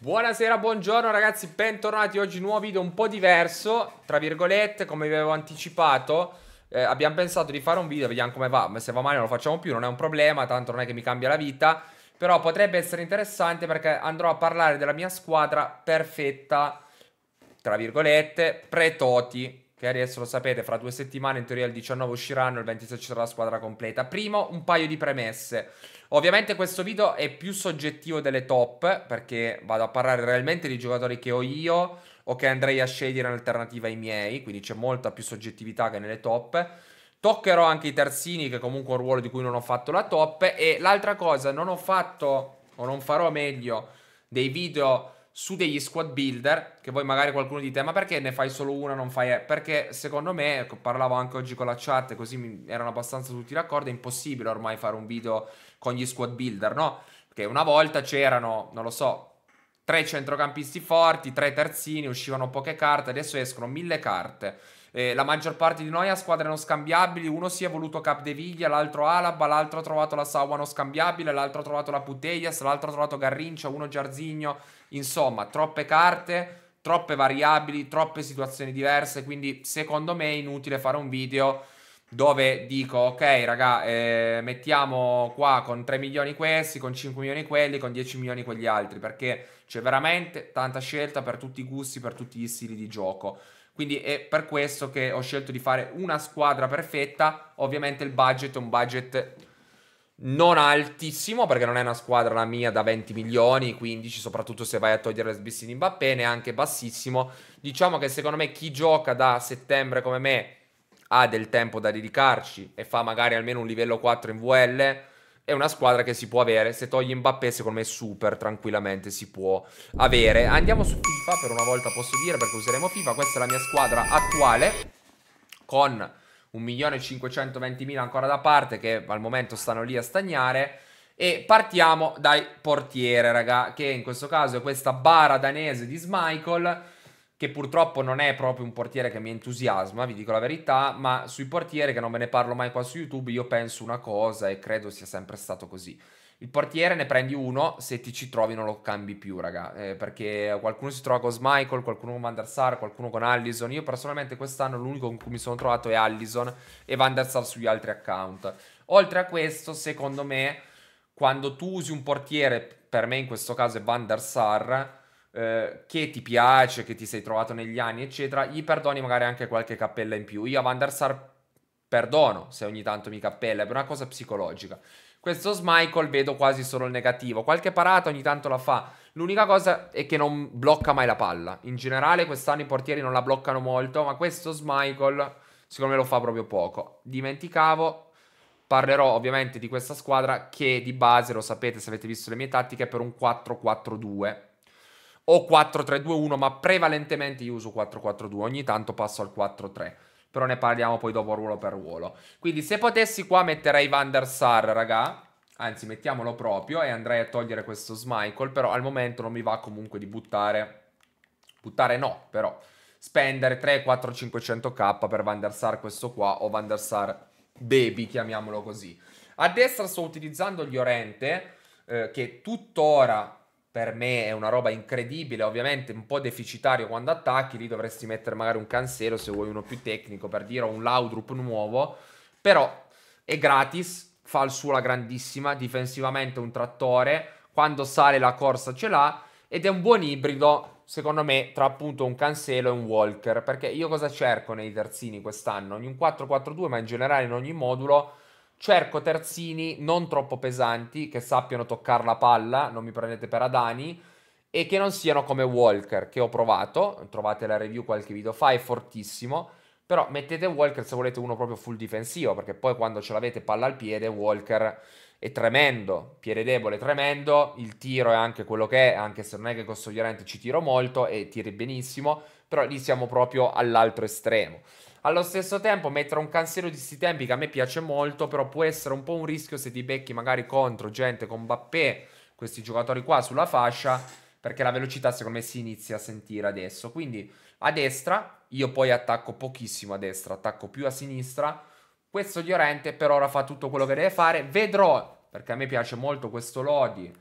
Buonasera, buongiorno ragazzi, bentornati oggi nuovo video un po' diverso, tra virgolette, come vi avevo anticipato, eh, abbiamo pensato di fare un video, vediamo come va, se va male non lo facciamo più, non è un problema, tanto non è che mi cambia la vita, però potrebbe essere interessante perché andrò a parlare della mia squadra perfetta, tra virgolette, pre-Toti, che adesso lo sapete, fra due settimane in teoria il 19 usciranno, il 26 ci sarà la squadra completa. Primo, un paio di premesse. Ovviamente questo video è più soggettivo delle top, perché vado a parlare realmente di giocatori che ho io o che andrei a scegliere in alternativa ai miei, quindi c'è molta più soggettività che nelle top. Toccherò anche i terzini, che comunque è un ruolo di cui non ho fatto la top. E l'altra cosa, non ho fatto, o non farò meglio, dei video su degli squad builder, che voi magari qualcuno dite ma perché ne fai solo una, non fai... Perché secondo me, ecco, parlavo anche oggi con la chat, così erano abbastanza tutti d'accordo, è impossibile ormai fare un video con gli squad builder, no? Perché una volta c'erano, non lo so, tre centrocampisti forti, tre terzini, uscivano poche carte, adesso escono mille carte eh, la maggior parte di noi ha squadre non scambiabili, uno si è voluto Capdeviglia, l'altro Alaba, l'altro ha trovato la Saua non scambiabile, l'altro ha trovato la Puteias, l'altro ha trovato Garrincia, uno Giarzinho, insomma, troppe carte troppe variabili, troppe situazioni diverse, quindi secondo me è inutile fare un video dove dico ok raga eh, mettiamo qua con 3 milioni questi, con 5 milioni quelli, con 10 milioni quegli altri, perché c'è veramente tanta scelta per tutti i gusti, per tutti gli stili di gioco. Quindi è per questo che ho scelto di fare una squadra perfetta. Ovviamente il budget è un budget non altissimo perché non è una squadra la mia da 20 milioni, 15 soprattutto se vai a togliere l'esbissi di Mbappé, neanche bassissimo. Diciamo che secondo me chi gioca da settembre come me ha del tempo da dedicarci e fa magari almeno un livello 4 in VL è una squadra che si può avere. Se togli Mbappé, secondo me super tranquillamente si può avere. Andiamo su FIFA per una volta, posso dire, perché useremo FIFA. Questa è la mia squadra attuale con 1.520.000 ancora da parte che al momento stanno lì a stagnare. E partiamo dai portiere, raga, che in questo caso è questa bara danese di Smichael che purtroppo non è proprio un portiere che mi entusiasma, vi dico la verità, ma sui portieri che non me ne parlo mai qua su YouTube, io penso una cosa e credo sia sempre stato così. Il portiere ne prendi uno, se ti ci trovi non lo cambi più, raga, eh, perché qualcuno si trova con Smichael, qualcuno con Van der Sar, qualcuno con Allison. Io personalmente quest'anno l'unico con cui mi sono trovato è Allison e Van der Sar sugli altri account. Oltre a questo, secondo me, quando tu usi un portiere, per me in questo caso è Van der Sar, eh, che ti piace, che ti sei trovato negli anni, eccetera, gli perdoni magari anche qualche cappella in più. Io a Van der Sar perdono se ogni tanto mi cappella, è una cosa psicologica. Questo Smichael vedo quasi solo il negativo. Qualche parata ogni tanto la fa. L'unica cosa è che non blocca mai la palla. In generale, quest'anno i portieri non la bloccano molto, ma questo Smichael, secondo me, lo fa proprio poco. Dimenticavo. Parlerò ovviamente di questa squadra che di base, lo sapete se avete visto le mie tattiche, è per un 4-4-2 o 4-3-2-1, ma prevalentemente io uso 4-4-2, ogni tanto passo al 4-3. Però ne parliamo poi dopo ruolo per ruolo. Quindi se potessi qua metterei Van der Sar, raga. Anzi, mettiamolo proprio e andrei a togliere questo Smichael, però al momento non mi va comunque di buttare... Buttare no, però spendere 3, 4, 500k per Van der Sar questo qua o Van der Sar baby, chiamiamolo così. A destra sto utilizzando Llorente, eh, che tuttora per me è una roba incredibile, ovviamente un po' deficitario quando attacchi, lì dovresti mettere magari un Cancelo se vuoi uno più tecnico, per dire un Laudrup nuovo, però è gratis, fa il suo la grandissima, difensivamente un trattore, quando sale la corsa ce l'ha ed è un buon ibrido, secondo me, tra appunto un Cancelo e un Walker, perché io cosa cerco nei terzini quest'anno? In un 4-4-2, ma in generale in ogni modulo Cerco terzini non troppo pesanti, che sappiano toccare la palla, non mi prendete per Adani, e che non siano come Walker, che ho provato, trovate la review qualche video fa, è fortissimo, però mettete Walker se volete uno proprio full difensivo, perché poi quando ce l'avete palla al piede, Walker è tremendo, piede debole è tremendo, il tiro è anche quello che è, anche se non è che con Sogliorente ci tiro molto e tiri benissimo, però lì siamo proprio all'altro estremo. Allo stesso tempo mettere un cansiero di sti tempi che a me piace molto, però può essere un po' un rischio se ti becchi magari contro gente con Bappé, questi giocatori qua sulla fascia, perché la velocità secondo me si inizia a sentire adesso. Quindi a destra, io poi attacco pochissimo a destra, attacco più a sinistra. Questo Diorente per ora fa tutto quello che deve fare. Vedrò, perché a me piace molto questo Lodi,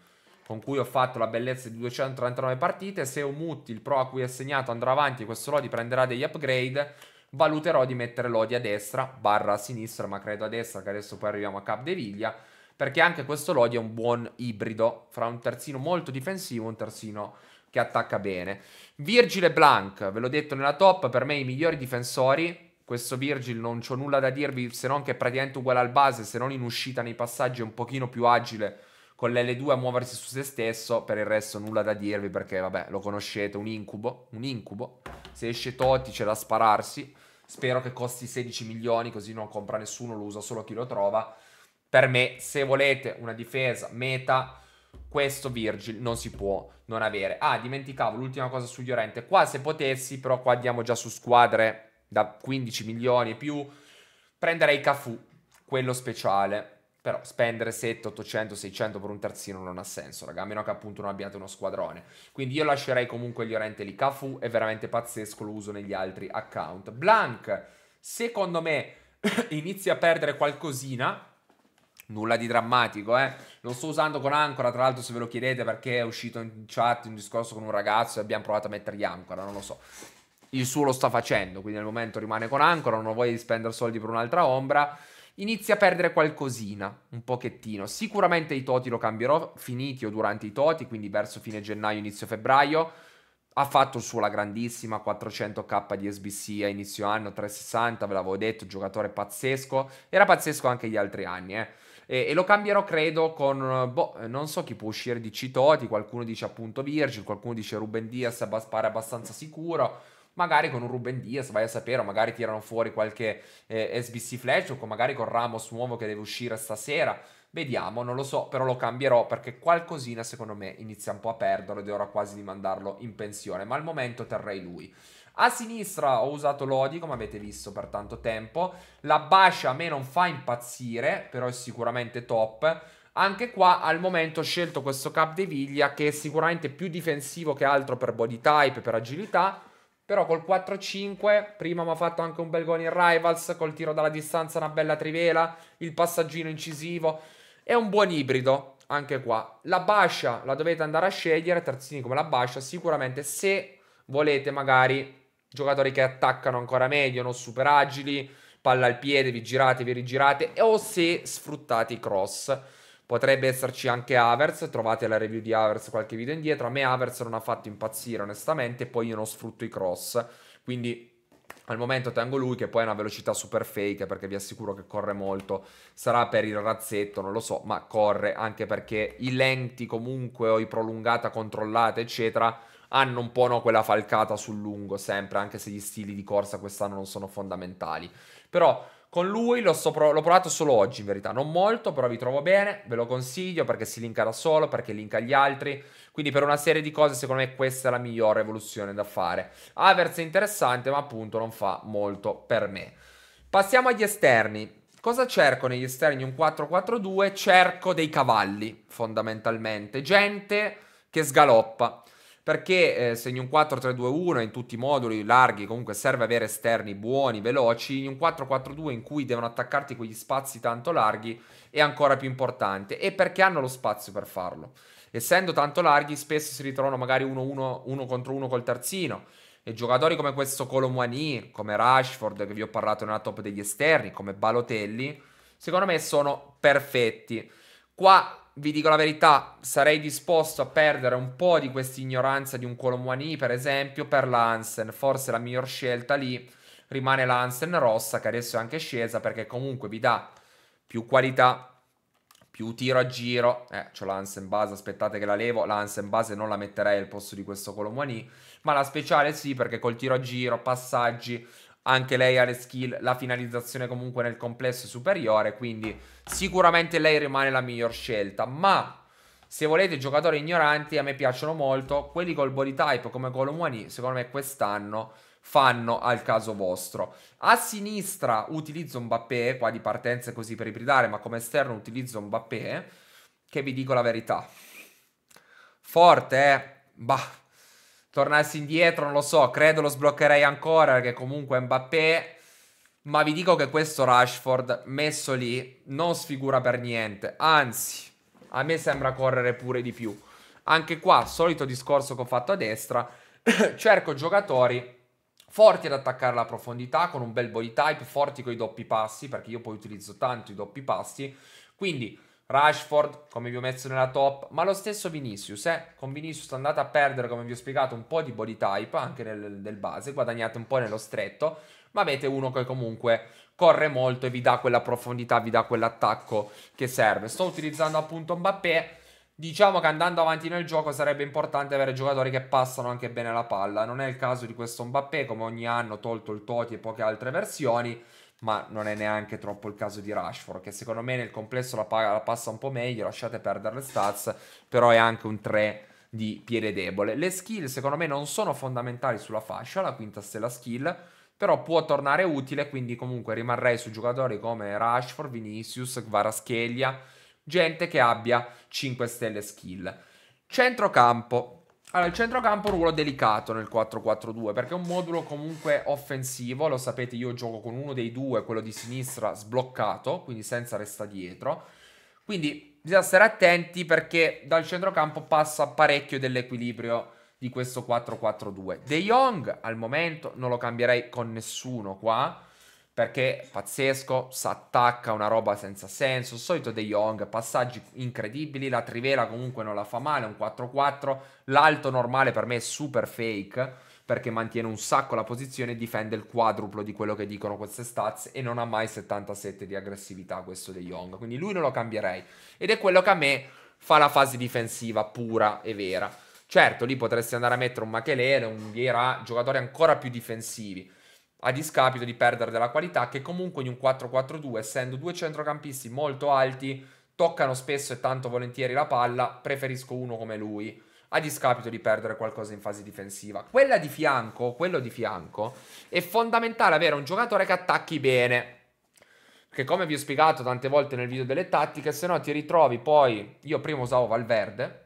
con cui ho fatto la bellezza di 239 partite. Se Omutti, il pro a cui è assegnato, andrà avanti, questo Lodi prenderà degli upgrade valuterò di mettere Lodi a destra, barra a sinistra, ma credo a destra, che adesso poi arriviamo a Capdeviglia, perché anche questo Lodi è un buon ibrido fra un terzino molto difensivo e un terzino che attacca bene. Virgile e Blanc, ve l'ho detto nella top, per me i migliori difensori. Questo Virgil non ho nulla da dirvi se non che è praticamente uguale al base, se non in uscita nei passaggi è un pochino più agile con l'L2 a muoversi su se stesso, per il resto nulla da dirvi perché vabbè lo conoscete, un incubo, un incubo. Se esce Totti c'è da spararsi. Spero che costi 16 milioni, così non compra nessuno, lo usa solo chi lo trova. Per me, se volete una difesa meta, questo Virgil non si può non avere. Ah, dimenticavo l'ultima cosa su Llorente. Qua se potessi, però qua andiamo già su squadre da 15 milioni e più, prenderei Cafu, quello speciale però spendere 7, 800, 600 per un terzino non ha senso, raga, a meno che appunto non abbiate uno squadrone. Quindi io lascerei comunque gli orenti lì. Cafu è veramente pazzesco, lo uso negli altri account. Blank, secondo me, inizia a perdere qualcosina. Nulla di drammatico, eh. Lo sto usando con Ancora, tra l'altro se ve lo chiedete perché è uscito in chat un discorso con un ragazzo e abbiamo provato a mettergli Ancora, non lo so il suo lo sta facendo, quindi al momento rimane con Ancora, non vuoi spendere soldi per un'altra ombra inizia a perdere qualcosina, un pochettino. Sicuramente i toti lo cambierò, finiti o durante i toti, quindi verso fine gennaio, inizio febbraio. Ha fatto il suo la grandissima 400k di SBC a inizio anno, 360, ve l'avevo detto, giocatore pazzesco. Era pazzesco anche gli altri anni, eh. E, e, lo cambierò credo con boh, non so chi può uscire di Citoti, qualcuno dice appunto Virgil, qualcuno dice Ruben Diaz, pare abbastanza sicuro magari con un Ruben Diaz, vai a sapere, o magari tirano fuori qualche eh, SBC Flash, o con, magari con Ramos nuovo che deve uscire stasera. Vediamo, non lo so, però lo cambierò perché qualcosina secondo me inizia un po' a perderlo ed è ora quasi di mandarlo in pensione, ma al momento terrei lui. A sinistra ho usato Lodi, come avete visto per tanto tempo. La Bascia a me non fa impazzire, però è sicuramente top. Anche qua al momento ho scelto questo Cap de Viglia che è sicuramente più difensivo che altro per body type, per agilità, però col 4-5, prima mi ha fatto anche un bel gol in Rivals, col tiro dalla distanza una bella trivela, il passaggino incisivo. È un buon ibrido, anche qua. La Bascia la dovete andare a scegliere, terzini come la Bascia, sicuramente se volete magari giocatori che attaccano ancora meglio, non super agili, palla al piede, vi girate, vi rigirate, o se sfruttate i cross. Potrebbe esserci anche Avers, trovate la review di Avers qualche video indietro. A me Avers non ha fatto impazzire onestamente, poi io non sfrutto i cross, quindi al momento tengo lui che poi ha una velocità super fake perché vi assicuro che corre molto, sarà per il razzetto, non lo so, ma corre anche perché i lenti comunque o i prolungata controllata eccetera hanno un po' no, quella falcata sul lungo sempre, anche se gli stili di corsa quest'anno non sono fondamentali. Però con lui l'ho, sopra- l'ho provato solo oggi, in verità. Non molto, però vi trovo bene. Ve lo consiglio perché si linka da solo, perché linka gli altri. Quindi per una serie di cose, secondo me, questa è la migliore evoluzione da fare. Avers è interessante, ma appunto non fa molto per me. Passiamo agli esterni. Cosa cerco negli esterni un 4-4-2? Cerco dei cavalli, fondamentalmente. Gente che sgaloppa perché eh, se in un 4-3-2-1 in tutti i moduli larghi comunque serve avere esterni buoni, veloci, in un 4-4-2 in cui devono attaccarti quegli spazi tanto larghi è ancora più importante e perché hanno lo spazio per farlo. Essendo tanto larghi spesso si ritrovano magari 1 1 contro 1 col terzino e giocatori come questo Colomwani, come Rashford che vi ho parlato nella top degli esterni, come Balotelli, secondo me sono perfetti. Qua vi dico la verità, sarei disposto a perdere un po' di quest'ignoranza di un Colomwani, per esempio, per la Forse la miglior scelta lì rimane la rossa, che adesso è anche scesa, perché comunque vi dà più qualità, più tiro a giro. Eh, c'ho la base, aspettate che la levo. La base non la metterei al posto di questo Colomwani, ma la speciale sì, perché col tiro a giro, passaggi, anche lei ha le skill, la finalizzazione comunque nel complesso è superiore, quindi sicuramente lei rimane la miglior scelta, ma se volete giocatori ignoranti, a me piacciono molto, quelli col body type come Colomwani, secondo me quest'anno fanno al caso vostro. A sinistra utilizzo Mbappé, qua di partenza così per ibridare, ma come esterno utilizzo Mbappé, che vi dico la verità. Forte, eh? Bah, tornassi indietro, non lo so, credo lo sbloccherei ancora perché comunque Mbappé ma vi dico che questo Rashford messo lì non sfigura per niente, anzi, a me sembra correre pure di più. Anche qua, solito discorso che ho fatto a destra, cerco giocatori forti ad attaccare la profondità con un bel body type, forti con i doppi passi, perché io poi utilizzo tanto i doppi passi, quindi Rashford, come vi ho messo nella top, ma lo stesso Vinicius, eh? con Vinicius andate a perdere, come vi ho spiegato, un po' di body type anche nel, nel base, guadagnate un po' nello stretto, ma avete uno che comunque corre molto e vi dà quella profondità, vi dà quell'attacco che serve. Sto utilizzando appunto Mbappé, diciamo che andando avanti nel gioco sarebbe importante avere giocatori che passano anche bene la palla, non è il caso di questo Mbappé, come ogni anno tolto il Toti e poche altre versioni, ma non è neanche troppo il caso di Rashford, che secondo me nel complesso la, pa- la passa un po' meglio, lasciate perdere le stats, però è anche un 3 di piede debole. Le skill secondo me non sono fondamentali sulla fascia, la quinta stella skill, però può tornare utile, quindi comunque rimarrei su giocatori come Rashford, Vinicius, Varascheglia gente che abbia 5 stelle skill. Centrocampo, allora, il centrocampo è un ruolo delicato nel 4-4-2 perché è un modulo comunque offensivo, lo sapete, io gioco con uno dei due, quello di sinistra, sbloccato, quindi senza resta dietro. Quindi bisogna stare attenti perché dal centrocampo passa parecchio dell'equilibrio di questo 4-4-2. De Jong al momento non lo cambierei con nessuno qua perché pazzesco, si attacca una roba senza senso, il solito De Jong, passaggi incredibili, la trivela comunque non la fa male, un 4-4, l'alto normale per me è super fake, perché mantiene un sacco la posizione difende il quadruplo di quello che dicono queste stats e non ha mai 77 di aggressività questo De Jong, quindi lui non lo cambierei. Ed è quello che a me fa la fase difensiva pura e vera. Certo, lì potresti andare a mettere un Machelele, un Vieira, giocatori ancora più difensivi, a discapito di perdere della qualità che comunque in un 4-4-2, essendo due centrocampisti molto alti, toccano spesso e tanto volentieri la palla, preferisco uno come lui, a discapito di perdere qualcosa in fase difensiva. Quella di fianco, quello di fianco, è fondamentale avere un giocatore che attacchi bene. Che come vi ho spiegato tante volte nel video delle tattiche, se no ti ritrovi poi, io prima usavo Valverde,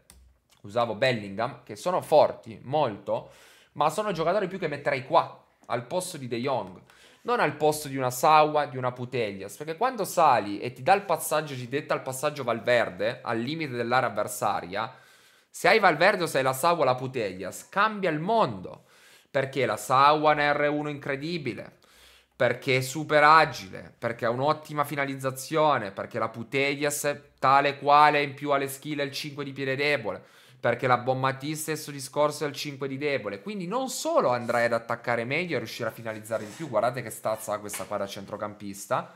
usavo Bellingham, che sono forti molto, ma sono giocatori più che metterei qua, al posto di De Jong, non al posto di una Sawa, di una Puteglias, perché quando sali e ti dà il passaggio, ci detta il passaggio Valverde, al limite dell'area avversaria, se hai Valverde o se hai la Sawa o la Puteglias, cambia il mondo, perché la Sawa è una R1 incredibile, perché è super agile, perché ha un'ottima finalizzazione, perché la Puteglias è tale quale in più alle skill e il 5 di piede debole, perché la Bonmatì stesso discorso è il 5 di debole, quindi non solo andrai ad attaccare meglio e riuscire a finalizzare di più, guardate che stazza ha questa da centrocampista,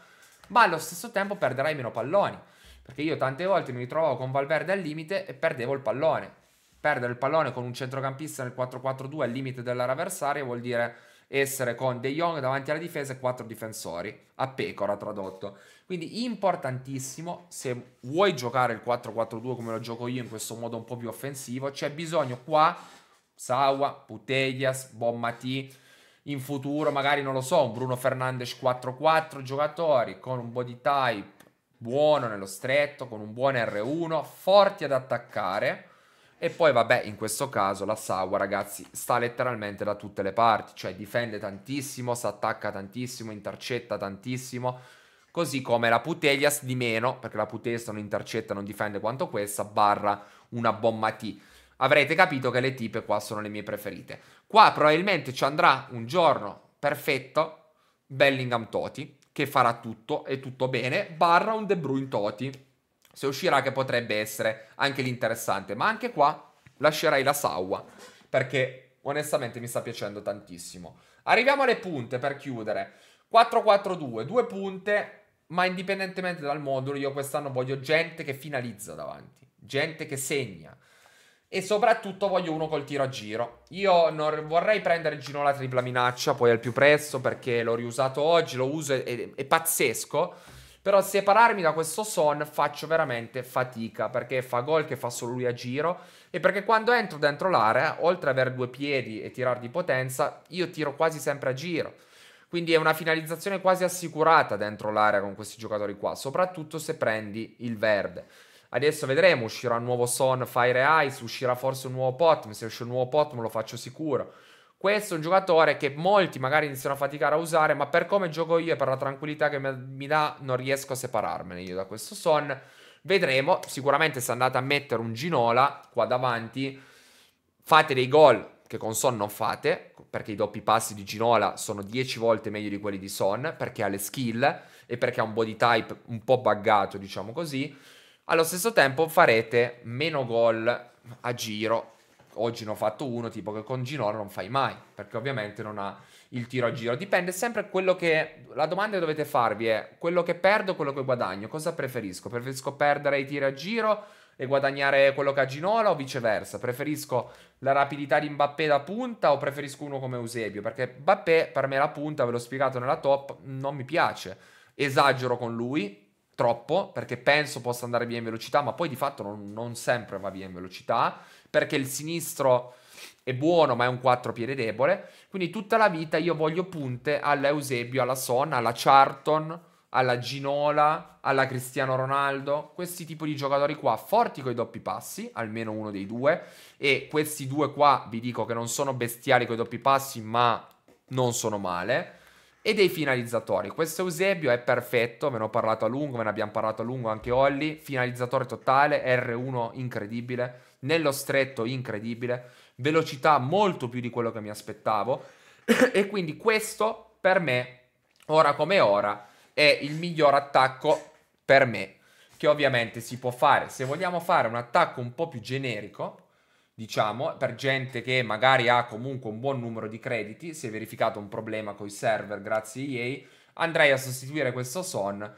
ma allo stesso tempo perderai meno palloni, perché io tante volte mi ritrovavo con Valverde al limite e perdevo il pallone. Perdere il pallone con un centrocampista nel 4-4-2 al limite dell'area avversaria vuol dire essere con De Jong davanti alla difesa e quattro difensori, a pecora tradotto. Quindi importantissimo, se vuoi giocare il 4-4-2 come lo gioco io in questo modo un po' più offensivo, c'è bisogno qua, Sawa, Puteglias, Bommati, in futuro magari non lo so, un Bruno Fernandes 4-4 giocatori con un body type buono nello stretto, con un buon R1, forti ad attaccare e poi vabbè, in questo caso la Sawa, ragazzi, sta letteralmente da tutte le parti, cioè difende tantissimo, si attacca tantissimo, intercetta tantissimo, così come la Putelias di meno, perché la Putelias non intercetta, non difende quanto questa, barra una bomba T. Avrete capito che le tipe qua sono le mie preferite. Qua probabilmente ci andrà un giorno perfetto Bellingham Toti, che farà tutto e tutto bene, barra un De Bruyne Toti, se uscirà che potrebbe essere anche l'interessante, ma anche qua lascerei la Sawa, perché onestamente mi sta piacendo tantissimo. Arriviamo alle punte per chiudere. 4-4-2, due punte, ma indipendentemente dal modulo io quest'anno voglio gente che finalizza davanti, gente che segna e soprattutto voglio uno col tiro a giro. Io non vorrei prendere in giro la tripla minaccia, poi al più presto perché l'ho riusato oggi, lo uso, è, è, è pazzesco. Però separarmi da questo Son faccio veramente fatica perché fa gol che fa solo lui a giro e perché quando entro dentro l'area, oltre ad avere due piedi e tirare di potenza, io tiro quasi sempre a giro. Quindi è una finalizzazione quasi assicurata dentro l'area con questi giocatori qua, soprattutto se prendi il verde. Adesso vedremo, uscirà un nuovo Son Fire Ice uscirà forse un nuovo Potm, se esce un nuovo Potm lo faccio sicuro. Questo è un giocatore che molti magari iniziano a faticare a usare, ma per come gioco io e per la tranquillità che mi dà, non riesco a separarmene io da questo Son. Vedremo, sicuramente se andate a mettere un Ginola qua davanti, fate dei gol che con Son non fate, perché i doppi passi di Ginola sono 10 volte meglio di quelli di Son, perché ha le skill e perché ha un body type un po' buggato, diciamo così. Allo stesso tempo farete meno gol a giro oggi ne ho fatto uno tipo che con Ginoro non fai mai, perché ovviamente non ha il tiro a giro. Dipende sempre quello che... La domanda che dovete farvi è quello che perdo o quello che guadagno. Cosa preferisco? Preferisco perdere i tiri a giro e guadagnare quello che ha Ginola o viceversa? Preferisco la rapidità di Mbappé da punta o preferisco uno come Eusebio? Perché Mbappé per me la punta, ve l'ho spiegato nella top, non mi piace. Esagero con lui, troppo, perché penso possa andare via in velocità, ma poi di fatto non, non sempre va via in velocità perché il sinistro è buono ma è un 4 piede debole, quindi tutta la vita io voglio punte alla Eusebio, alla Son, alla Charton, alla Ginola, alla Cristiano Ronaldo, questi tipi di giocatori qua forti con i doppi passi, almeno uno dei due, e questi due qua vi dico che non sono bestiali con i doppi passi ma non sono male e dei finalizzatori. Questo Eusebio è perfetto, ve ne ho parlato a lungo, ve ne abbiamo parlato a lungo anche Olli, finalizzatore totale, R1 incredibile, nello stretto incredibile, velocità molto più di quello che mi aspettavo e quindi questo per me, ora come ora, è il miglior attacco per me, che ovviamente si può fare se vogliamo fare un attacco un po' più generico, diciamo, per gente che magari ha comunque un buon numero di crediti, si è verificato un problema con i server grazie a EA, andrei a sostituire questo Son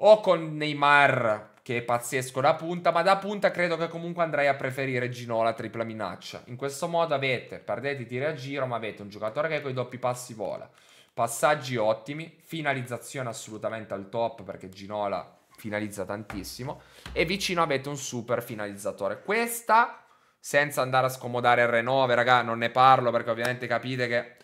o con Neymar che è pazzesco da punta, ma da punta credo che comunque andrei a preferire Ginola tripla minaccia. In questo modo avete, perdete i tiri a giro, ma avete un giocatore che con i doppi passi vola. Passaggi ottimi, finalizzazione assolutamente al top perché Ginola finalizza tantissimo e vicino avete un super finalizzatore. Questa senza andare a scomodare il R9, raga, non ne parlo perché ovviamente capite che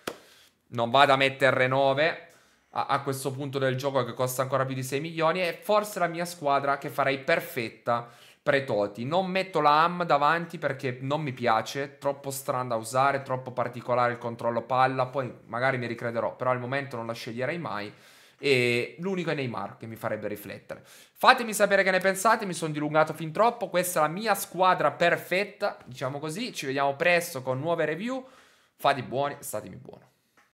non vado a mettere R9 a, a questo punto del gioco che costa ancora più di 6 milioni è forse la mia squadra che farei perfetta pretoti. Non metto la AM davanti perché non mi piace, troppo strana da usare, troppo particolare il controllo palla, poi magari mi ricrederò, però al momento non la sceglierei mai. E l'unico è Neymar che mi farebbe riflettere. Fatemi sapere che ne pensate, mi sono dilungato fin troppo, questa è la mia squadra perfetta, diciamo così, ci vediamo presto con nuove review. Fate buoni, statemi buono.